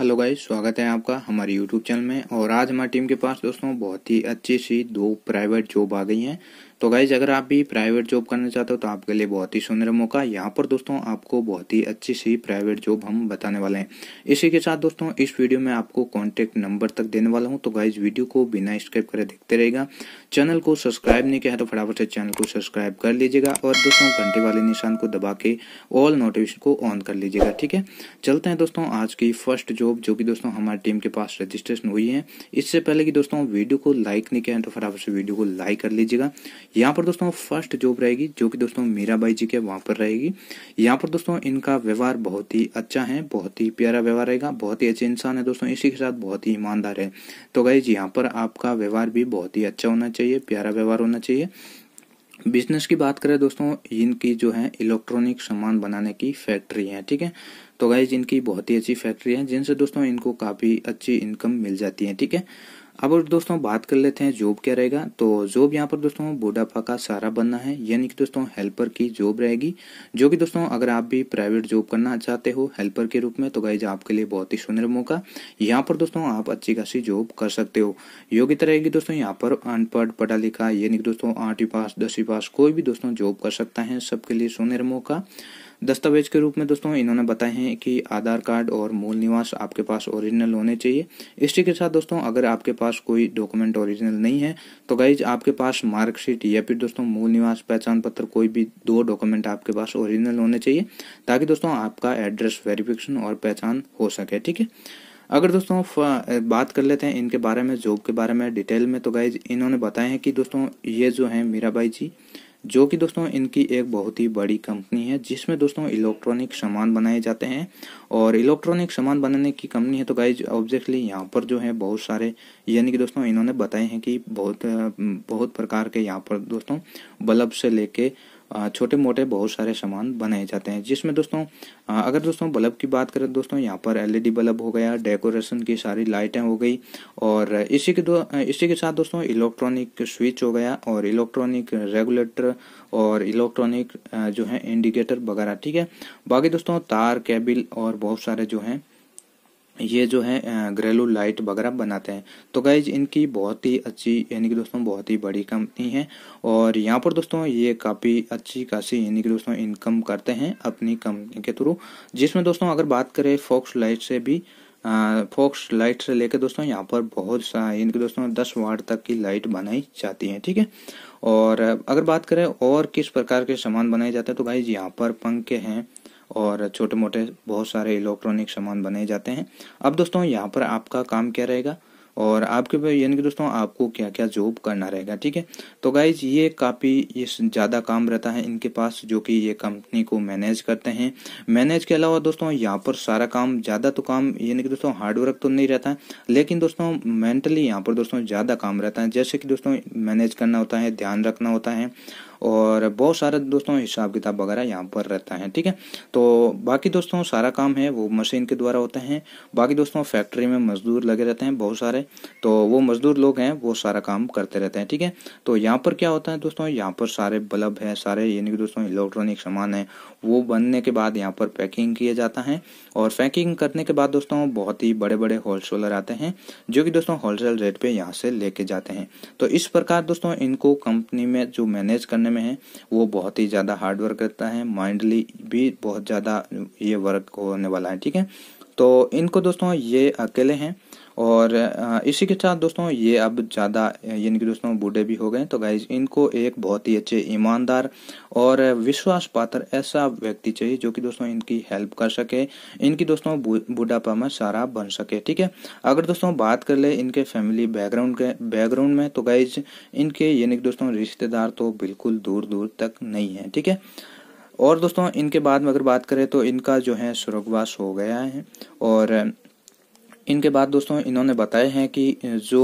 hello guys स्वागत है आपका हमारे यूट्यूब चैनल में और आज हमारी टीम के पास दोस्तों बहुत ही अच्छी सी दो प्राइवेट जॉब आ गई हैं तो गाइज अगर आप भी प्राइवेट जॉब करना चाहते हो तो आपके लिए बहुत ही सुंदर मौका यहां पर दोस्तों आपको बहुत ही अच्छी सी प्राइवेट जॉब हम बताने वाले हैं इसी के साथ दोस्तों इस वीडियो में आपको कॉन्टेक्ट नंबर तक देने वाला हूँ तो गाइज वीडियो को बिना स्क्रिप करे देखते रहेगा चैनल को सब्सक्राइब नहीं किया तो फटाफट से चैनल को सब्सक्राइब कर लीजिएगा और दोस्तों घंटे वाले निशान को दबा के ऑल नोटिफिकेशन को ऑन कर लीजिएगा ठीक है चलते हैं दोस्तों आज की फर्स्ट जो जॉब जो कि दोस्तों हमारी टीम के पास रजिस्ट्रेशन हुई है इससे पहले कि दोस्तों वीडियो को लाइक नहीं किया है तो फटाफट से वीडियो को लाइक कर लीजिएगा यहाँ पर दोस्तों फर्स्ट जॉब रहेगी जो कि दोस्तों मीरा बाई जी के वहाँ पर रहेगी यहाँ पर दोस्तों इनका व्यवहार बहुत ही अच्छा है बहुत ही प्यारा व्यवहार रहेगा बहुत ही अच्छे इंसान है दोस्तों इसी के साथ बहुत ही ईमानदार है तो गाई जी पर आपका व्यवहार भी बहुत ही अच्छा होना चाहिए प्यारा व्यवहार होना चाहिए बिजनेस की बात करें दोस्तों इनकी जो है इलेक्ट्रॉनिक सामान बनाने की फैक्ट्री है ठीक है तो गाइज इनकी बहुत ही अच्छी फैक्ट्री है जिनसे दोस्तों इनको काफ़ी अच्छी इनकम मिल जाती है ठीक है अब दोस्तों बात कर लेते हैं जॉब क्या रहेगा तो जॉब यहाँ पर दोस्तों बुढ़ापा का सारा बनना है यानी कि दोस्तों हेल्पर की जॉब रहेगी जो कि दोस्तों अगर आप भी प्राइवेट जॉब करना चाहते हो हेल्पर के रूप में तो गाइज आपके लिए बहुत ही सुंदर मौका यहाँ पर दोस्तों आप अच्छी खासी जॉब कर सकते हो योग्यता रहेगी दोस्तों यहाँ पर अनपढ़ पढ़ा लिखा यानी कि दोस्तों आठवीं पास दसवीं पास कोई भी दोस्तों जॉब कर सकता है सबके लिए सुनर मौका दस्तावेज के रूप में दोस्तों इन्होंने बताए हैं कि आधार कार्ड और मूल निवास आपके पास ओरिजिनल होने चाहिए इसी के साथ दोस्तों अगर आपके पास कोई डॉक्यूमेंट ओरिजिनल नहीं है तो गाइज आपके पास मार्कशीट या फिर दोस्तों मूल निवास पहचान पत्र कोई भी दो डॉक्यूमेंट आपके पास ओरिजिनल होने चाहिए ताकि दोस्तों आपका एड्रेस वेरिफिकेशन और पहचान हो सके ठीक है अगर दोस्तों बात कर लेते हैं इनके बारे में जॉब के बारे में डिटेल में तो गाइज इन्होंने बताया है कि दोस्तों ये जो है मीराबाई जी जो कि दोस्तों इनकी एक बहुत ही बड़ी कंपनी है जिसमें दोस्तों इलेक्ट्रॉनिक सामान बनाए जाते हैं और इलेक्ट्रॉनिक सामान बनाने की कंपनी है तो गाइज ऑब्जेक्टली यहाँ पर जो है बहुत सारे यानी कि दोस्तों इन्होंने बताए हैं कि बहुत बहुत प्रकार के यहाँ पर दोस्तों बल्ब से लेके छोटे मोटे बहुत सारे सामान बनाए जाते हैं जिसमें दोस्तों अगर दोस्तों बल्ब की बात करें दोस्तों यहाँ पर एलईडी e बल्ब हो गया डेकोरेशन की सारी लाइटें हो गई और इसी के दो इसी के साथ दोस्तों इलेक्ट्रॉनिक स्विच हो गया और इलेक्ट्रॉनिक रेगुलेटर और इलेक्ट्रॉनिक जो है इंडिकेटर वगैरह ठीक है बाकी दोस्तों तार केबिल और बहुत सारे जो हैं ये जो है घरेलू लाइट वगैरह बनाते हैं तो गाइज इनकी बहुत ही अच्छी यानी कि दोस्तों बहुत ही बड़ी कंपनी है और यहाँ पर दोस्तों ये काफ़ी अच्छी खासी यानी कि दोस्तों इनकम करते हैं अपनी कंपनी के थ्रू जिसमें दोस्तों अगर बात करें फॉक्स लाइट से भी फोक्स लाइट से लेकर दोस्तों यहाँ पर बहुत सा इनके दोस्तों दस वार्ड तक की लाइट बनाई जाती है ठीक है और अगर बात करें और किस प्रकार के सामान बनाए जाते हैं तो गाइज यहाँ पर पंखे हैं और छोटे मोटे बहुत सारे इलेक्ट्रॉनिक सामान बनाए जाते हैं अब दोस्तों यहाँ पर आपका काम क्या रहेगा और आपके यानी कि दोस्तों आपको क्या क्या जॉब करना रहेगा ठीक है तो गाइज ये काफ़ी ये ज़्यादा काम रहता है इनके पास जो कि ये कंपनी को मैनेज करते हैं मैनेज के अलावा दोस्तों यहाँ पर सारा काम ज़्यादा तो काम यानी कि दोस्तों हार्ड वर्क तो नहीं रहता है लेकिन दोस्तों मेंटली यहाँ पर दोस्तों ज़्यादा काम रहता है जैसे कि दोस्तों मैनेज करना होता है ध्यान रखना होता है और बहुत सारे दोस्तों हिसाब किताब वगैरह यहाँ पर रहता है ठीक है तो बाकी दोस्तों सारा काम है वो मशीन के द्वारा होता है बाकी दोस्तों फैक्ट्री में मजदूर लगे रहते हैं बहुत सारे तो वो मजदूर लोग हैं वो सारा काम करते रहते हैं ठीक है तो यहाँ पर क्या होता है दोस्तों यहाँ पर सारे बल्ब है सारे यानी कि दोस्तों इलेक्ट्रॉनिक सामान है वो बनने के बाद यहाँ पर पैकिंग किया जाता है और पैकिंग करने के बाद दोस्तों बहुत ही बड़े बड़े होलसेलर आते हैं जो कि दोस्तों होलसेल रेट पे यहाँ से लेके जाते हैं तो इस प्रकार दोस्तों इनको कंपनी में जो मैनेज करने करने में है वो बहुत ही ज़्यादा हार्ड वर्क करता है माइंडली भी बहुत ज़्यादा ये वर्क होने वाला है ठीक है तो इनको दोस्तों ये अकेले हैं और इसी के साथ दोस्तों ये अब ज़्यादा यानी कि दोस्तों बूढ़े भी हो गए तो गाइज इनको एक बहुत ही अच्छे ईमानदार और विश्वास पात्र ऐसा व्यक्ति चाहिए जो कि दोस्तों इनकी हेल्प कर सके इनकी दोस्तों बुढ़ापा में सारा बन सके ठीक है अगर दोस्तों बात कर ले इनके फैमिली बैकग्राउंड के बैकग्राउंड में तो गाइज इनके यानी कि दोस्तों रिश्तेदार तो बिल्कुल दूर दूर तक नहीं है ठीक है और दोस्तों इनके बाद में अगर बात करें तो इनका जो है स्वर्गवास हो गया है और इनके बाद दोस्तों इन्होंने बताए हैं कि जो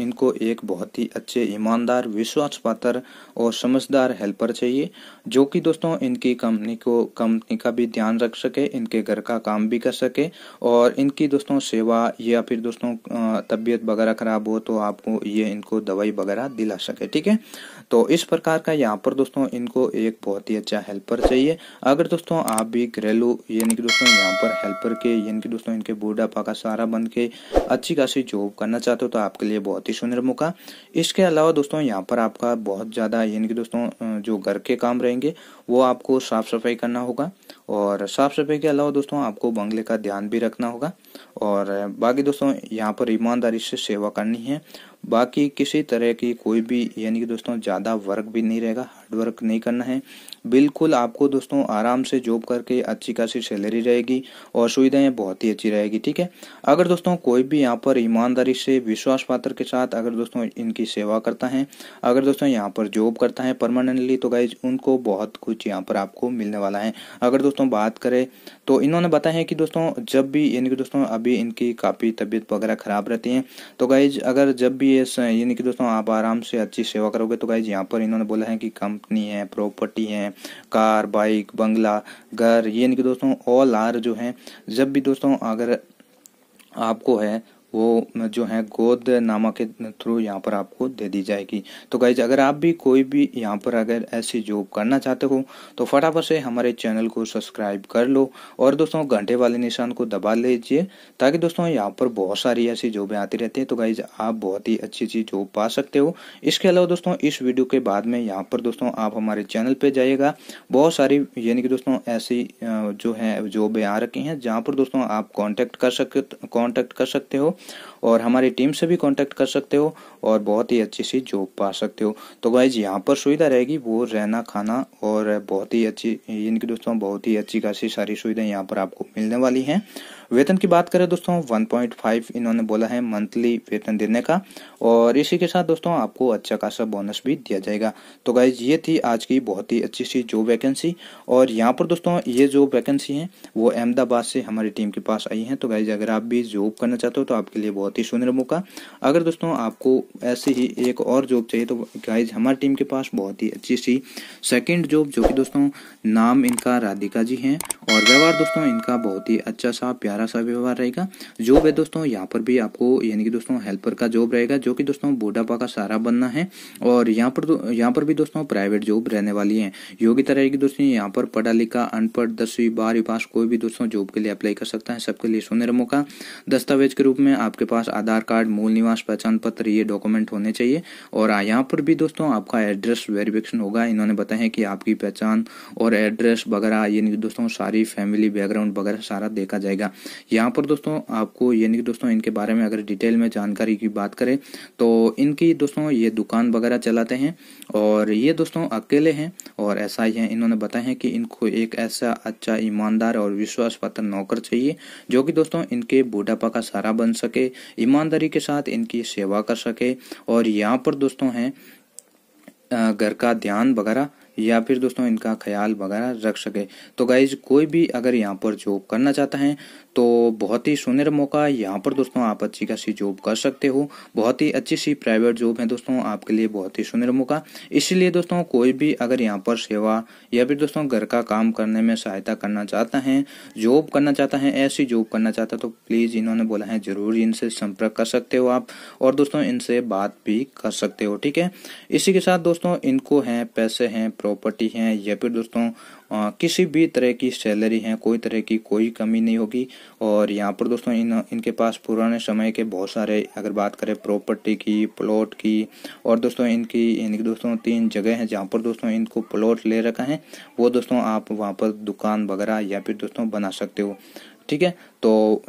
इनको एक बहुत ही अच्छे ईमानदार विश्वास पात्र और समझदार हेल्पर चाहिए जो कि दोस्तों इनकी कंपनी को कंपनी का भी ध्यान रख सके इनके घर का काम भी कर सके और इनकी दोस्तों सेवा या फिर दोस्तों तबीयत वगैरह खराब हो तो आपको ये इनको दवाई वगैरह दिला सके ठीक है तो इस प्रकार का यहाँ पर दोस्तों इनको एक बहुत ही अच्छा हेल्पर चाहिए अगर दोस्तों आप भी घरेलू यानी कि दोस्तों यहाँ पर हेल्पर के यानी कि दोस्तों इनके बूढ़ापा का सारा बन के अच्छी खासी जॉब करना चाहते हो तो आपके लिए बहुत ही सुंदर मौका इसके अलावा दोस्तों यहाँ पर आपका बहुत ज़्यादा यानी कि दोस्तों जो घर के काम रहेंगे वो आपको साफ़ सफाई करना होगा और साफ़ सफाई के अलावा दोस्तों आपको बंगले का ध्यान भी रखना होगा और बाकी दोस्तों यहाँ पर ईमानदारी से सेवा करनी है बाकी किसी तरह की कोई भी यानी कि दोस्तों ज़्यादा वर्क भी नहीं रहेगा हार्डवर्क नहीं करना है बिल्कुल आपको दोस्तों आराम से जॉब करके अच्छी खासी सैलरी रहेगी और सुविधाएं बहुत ही अच्छी रहेगी ठीक है अगर दोस्तों कोई भी यहाँ पर ईमानदारी से विश्वास पात्र के साथ अगर दोस्तों इनकी सेवा करता है अगर दोस्तों यहाँ पर जॉब करता है परमानेंटली तो गाइज उनको बहुत कुछ यहाँ पर आपको मिलने वाला है अगर दोस्तों बात करें तो इन्होंने बताया कि दोस्तों जब भी यानी कि दोस्तों अभी इनकी काफ़ी तबीयत वगैरह ख़राब रहती है तो गाइज अगर जब भी ये यानी कि दोस्तों आप आराम से अच्छी सेवा करोगे तो गाइज यहाँ पर इन्होंने बोला है कि कम कंपनी है प्रॉपर्टी है कार बाइक बंगला घर यानी कि दोस्तों ऑल आर जो है जब भी दोस्तों अगर आपको है वो जो है गोद नामा के थ्रू यहाँ पर आपको दे दी जाएगी तो गाइज अगर आप भी कोई भी यहाँ पर अगर ऐसी जॉब करना चाहते हो तो फटाफट से हमारे चैनल को सब्सक्राइब कर लो और दोस्तों घंटे वाले निशान को दबा लीजिए ताकि दोस्तों यहाँ पर बहुत सारी ऐसी जॉबें आती रहती हैं तो गाइज आप बहुत ही अच्छी अच्छी जॉब पा सकते हो इसके अलावा दोस्तों इस वीडियो के बाद में यहाँ पर दोस्तों आप हमारे चैनल पर जाइएगा बहुत सारी यानी कि दोस्तों ऐसी जो है जॉबें आ रखी हैं जहाँ पर दोस्तों आप कॉन्टैक्ट कर सकते कॉन्टैक्ट कर सकते हो और हमारी टीम से भी कॉन्टेक्ट कर सकते हो और बहुत ही अच्छी सी जॉब पा सकते हो तो गाइज यहाँ पर सुविधा रहेगी वो रहना खाना और बहुत ही अच्छी इनकी दोस्तों बहुत ही अच्छी खासी सारी सुविधाएं यहाँ पर आपको मिलने वाली हैं वेतन की बात करें दोस्तों 1.5 इन्होंने बोला है मंथली वेतन देने का और इसी के साथ दोस्तों आपको अच्छा खासा बोनस भी दिया जाएगा तो गाइज ये थी आज की बहुत ही अच्छी सी जॉब वैकेंसी और यहाँ पर दोस्तों ये जो वैकेंसी है वो अहमदाबाद से हमारी टीम के पास आई है तो गाइज अगर आप भी जॉब करना चाहते हो तो आपके लिए बहुत ही सुनर मौका अगर दोस्तों आपको ऐसे ही एक और जॉब चाहिए तो गाइज हमारी टीम के पास बहुत ही अच्छी सी सेकेंड जॉब जो कि दोस्तों नाम इनका राधिका जी है और व्यवहार दोस्तों इनका बहुत ही अच्छा सा प्यार ग्यारह सौ व्यवहार रहेगा जॉब है दोस्तों यहाँ पर भी आपको यानी कि दोस्तों हेल्पर का जॉब रहेगा जो कि दोस्तों बूढ़ापा का सारा बनना है और यहाँ पर तो यहाँ पर भी दोस्तों प्राइवेट जॉब रहने वाली है योग्यता रहेगी दोस्तों यहाँ पर पढ़ा लिखा अनपढ़ दसवीं बारहवीं पास कोई भी दोस्तों जॉब के लिए अप्लाई कर सकता है सबके लिए सुनहरा मौका दस्तावेज के रूप में आपके पास आधार कार्ड मूल निवास पहचान पत्र ये डॉक्यूमेंट होने चाहिए और यहाँ पर भी दोस्तों आपका एड्रेस वेरिफिकेशन होगा इन्होंने बताया कि आपकी पहचान और एड्रेस वगैरह ये दोस्तों सारी फैमिली बैकग्राउंड वगैरह सारा देखा जाएगा यहाँ पर दोस्तों आपको यानी कि दोस्तों इनके बारे में अगर डिटेल में जानकारी की बात करें तो इनकी दोस्तों ये दुकान वगैरह चलाते हैं और ये दोस्तों अकेले हैं और ऐसा ही है इन्होंने बताया है कि इनको एक ऐसा अच्छा ईमानदार और विश्वास पात्र नौकर चाहिए जो कि दोस्तों इनके बुढ़ापा का सहारा बन सके ईमानदारी के साथ इनकी सेवा कर सके और यहाँ पर दोस्तों हैं घर का ध्यान वगैरह या फिर दोस्तों इनका ख्याल वगैरह रख सके तो गाइज कोई भी अगर यहाँ पर जॉब करना चाहता है तो बहुत ही सुनर मौका यहाँ पर दोस्तों आप अच्छी खासी जॉब कर सकते हो बहुत ही अच्छी सी प्राइवेट जॉब है दोस्तों आपके लिए बहुत ही सुनर मौका इसलिए दोस्तों कोई भी अगर यहाँ पर सेवा या फिर दोस्तों घर का काम करने में सहायता करना चाहता है जॉब करना चाहता है ऐसी जॉब करना चाहता है तो प्लीज़ इन्होंने बोला है ज़रूर इनसे संपर्क कर सकते हो आप और दोस्तों इनसे बात भी कर सकते हो ठीक है इसी के साथ दोस्तों इनको है पैसे हैं प्रॉपर्टी है या फिर दोस्तों आ, किसी भी तरह की सैलरी है कोई तरह की कोई कमी नहीं होगी और यहाँ पर दोस्तों इन इनके पास पुराने समय के बहुत सारे अगर बात करें प्रॉपर्टी की प्लॉट की और दोस्तों इनकी इनकी दोस्तों तीन जगह हैं जहाँ पर दोस्तों इनको प्लॉट ले रखा है वो दोस्तों आप वहाँ पर दुकान वगैरह या फिर दोस्तों बना सकते हो ठीक है तो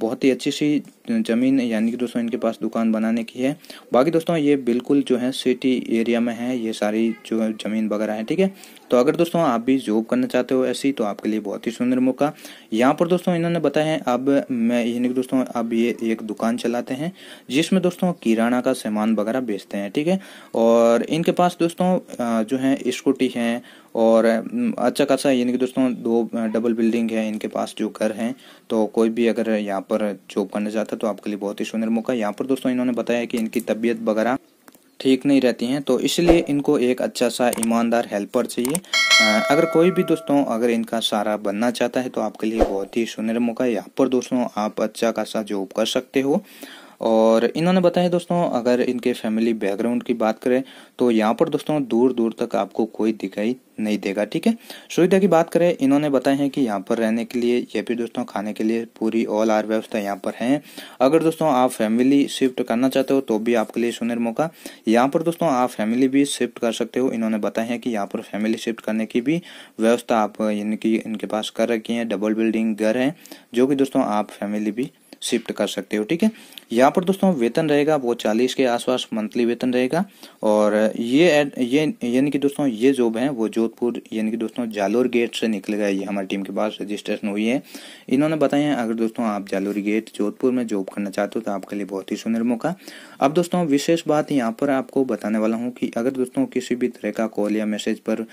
बहुत ही अच्छी सी ज़मीन यानी कि दोस्तों इनके पास दुकान बनाने की है बाकी दोस्तों ये बिल्कुल जो है सिटी एरिया में है ये सारी जो ज़मीन वगैरह है ठीक है तो अगर दोस्तों आप भी जॉब करना चाहते हो ऐसी तो आपके लिए बहुत ही सुंदर मौका यहाँ पर दोस्तों इन्होंने बताया है अब मैं यानी कि दोस्तों अब ये एक दुकान चलाते हैं जिसमें दोस्तों किराना का सामान वगैरह बेचते हैं ठीक है और इनके पास दोस्तों जो है स्कूटी है और अच्छा खासा यानी कि दोस्तों दो डबल बिल्डिंग है इनके पास जो घर हैं तो कोई भी अगर यहाँ पर जॉब करना चाहता तो आपके लिए बहुत ही सुंदर मौका यहाँ पर दोस्तों इन्होंने बताया कि इनकी तबीयत वगैरह ठीक नहीं रहती हैं तो इसलिए इनको एक अच्छा सा ईमानदार हेल्पर चाहिए अगर कोई भी दोस्तों अगर इनका सारा बनना चाहता है तो आपके लिए बहुत ही सुनहरा मौका है यहाँ पर दोस्तों आप अच्छा खासा जॉब कर सकते हो और इन्होंने बताया दोस्तों अगर इनके फैमिली बैकग्राउंड की बात करें तो यहाँ पर दोस्तों दूर दूर तक आपको कोई दिखाई नहीं देगा ठीक है सुविधा की बात करें इन्होंने बताया है कि यहाँ पर रहने के लिए या फिर दोस्तों खाने के लिए पूरी ऑल आर व्यवस्था यहाँ पर है अगर दोस्तों आप फैमिली शिफ्ट करना चाहते हो तो भी आपके लिए सुनर मौका यहाँ पर दोस्तों आप फैमिली भी शिफ्ट कर सकते हो इन्होंने बताया है कि यहाँ पर फैमिली शिफ्ट करने की भी व्यवस्था आप इनकी इनके पास कर रखी है डबल बिल्डिंग घर है जो कि दोस्तों आप फैमिली भी शिफ्ट कर सकते हो ठीक है यहाँ पर दोस्तों वेतन रहेगा वो चालीस के आसपास मंथली वेतन रहेगा और ये एड ये यानी कि दोस्तों ये जॉब है वो जोधपुर यानी कि दोस्तों जालोर गेट से निकलेगा ये हमारी टीम के पास रजिस्ट्रेशन हुई है इन्होंने बताया है अगर दोस्तों आप जालोर गेट जोधपुर में जॉब करना चाहते हो तो आपके लिए बहुत ही सुनर मौका अब दोस्तों विशेष बात यहाँ पर आपको बताने वाला हूँ कि अगर दोस्तों किसी भी तरह का कॉल या मैसेज पर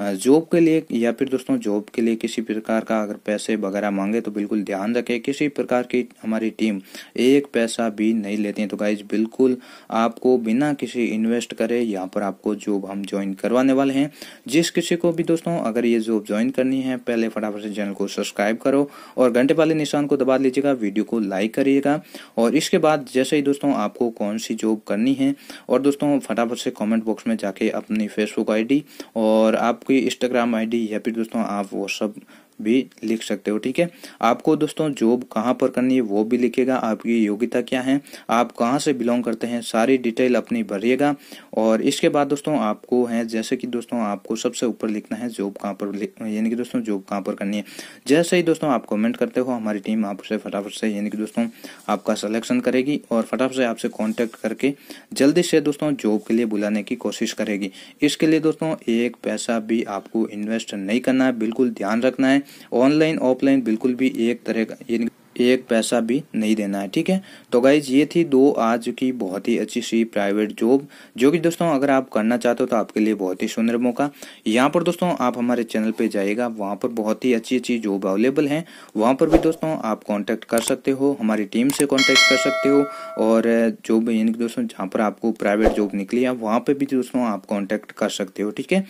जॉब के लिए या फिर दोस्तों जॉब के लिए किसी प्रकार का अगर पैसे वगैरह मांगे तो बिल्कुल ध्यान रखें किसी प्रकार की हमारी टीम एक पैसा भी नहीं लेती है तो गाइज बिल्कुल आपको बिना किसी इन्वेस्ट करे यहाँ पर आपको जॉब हम ज्वाइन करवाने वाले हैं जिस किसी को भी दोस्तों अगर ये जॉब ज्वाइन करनी है पहले फटाफट से चैनल को सब्सक्राइब करो और घंटे वाले निशान को दबा लीजिएगा वीडियो को लाइक करिएगा और इसके बाद जैसे ही दोस्तों आपको कौन सी जॉब करनी है और दोस्तों फटाफट से कॉमेंट बॉक्स में जाके अपनी फेसबुक आई और आप आपकी इंस्टाग्राम आईडी या फिर दोस्तों आप व्हाट्सअप भी लिख सकते हो ठीक है आपको दोस्तों जॉब कहाँ पर करनी है वो भी लिखेगा आपकी योग्यता क्या है आप कहाँ से बिलोंग करते हैं सारी डिटेल अपनी भरिएगा और इसके बाद दोस्तों आपको है जैसे कि दोस्तों आपको सबसे ऊपर लिखना है जॉब कहाँ पर यानी कि दोस्तों जॉब कहाँ पर करनी है जैसे ही दोस्तों आप कॉमेंट करते हो हमारी टीम आपसे फटाफट से यानी कि दोस्तों आपका सलेक्शन करेगी और फटाफट से आपसे कॉन्टेक्ट करके जल्दी से दोस्तों जॉब के लिए बुलाने की कोशिश करेगी इसके लिए दोस्तों एक पैसा भी आपको इन्वेस्ट नहीं करना है बिल्कुल ध्यान रखना है ऑनलाइन ऑफलाइन बिल्कुल भी एक तरह का एक पैसा भी नहीं देना है ठीक है तो गाइज ये थी दो आज की बहुत ही अच्छी सी प्राइवेट जॉब जो कि दोस्तों अगर आप करना चाहते हो तो आपके लिए बहुत ही सुंदर मौका यहाँ पर दोस्तों आप हमारे चैनल पे जाइएगा वहाँ पर बहुत ही अच्छी अच्छी जॉब अवेलेबल हैं वहाँ पर भी दोस्तों आप कॉन्टैक्ट कर सकते हो हमारी टीम से कॉन्टैक्ट कर सकते हो और जो यानी कि दोस्तों जहाँ पर आपको प्राइवेट जॉब निकली है वहाँ पर भी दोस्तों आप कॉन्टैक्ट कर सकते हो ठीक है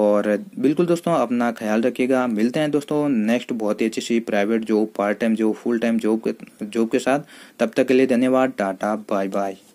और बिल्कुल दोस्तों अपना ख्याल रखिएगा मिलते हैं दोस्तों नेक्स्ट बहुत ही अच्छी सी private job part time job full time job job के साथ तब तक के लिए धन्यवाद टाटा बाय बाय